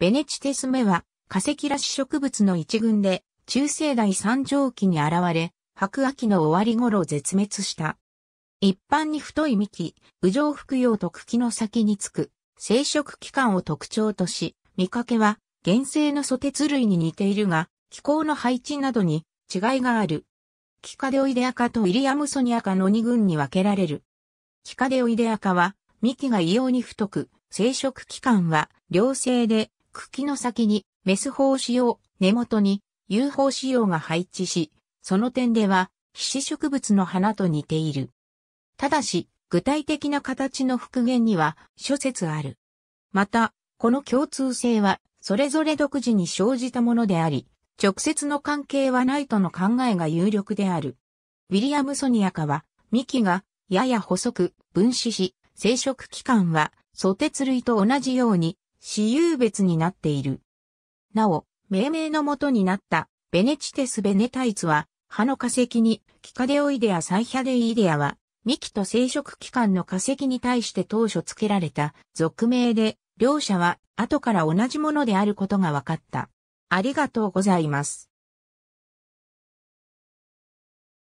ベネチテスメは化石らし植物の一群で中世代三畳期に現れ、白亜紀の終わり頃絶滅した。一般に太い幹、右上服用と茎の先につく生殖器官を特徴とし、見かけは原生のソテツ類に似ているが、気候の配置などに違いがある。キカデオイデア科とイリアムソニア科の2群に分けられる。キカデオイデアカは、幹が異様に太く、生殖器官は良性で茎の先にメス胞子用、根元に有胞子用が配置し、その点では、皮脂植物の花と似ている。ただし、具体的な形の復元には諸説ある。また、この共通性は、それぞれ独自に生じたものであり、直接の関係はないとの考えが有力である。ウィリアム・ソニアカは、幹がやや細く分子し、生殖器官は、ソテツ類と同じように私有別になっている。なお、命名のもとになったベネチテス・ベネタイツは、歯の化石に、キカデオイデア・サイヒャデイデアは、幹と生殖器官の化石に対して当初付けられた俗名で、両者は後から同じものであることが分かった。ありがとうございます。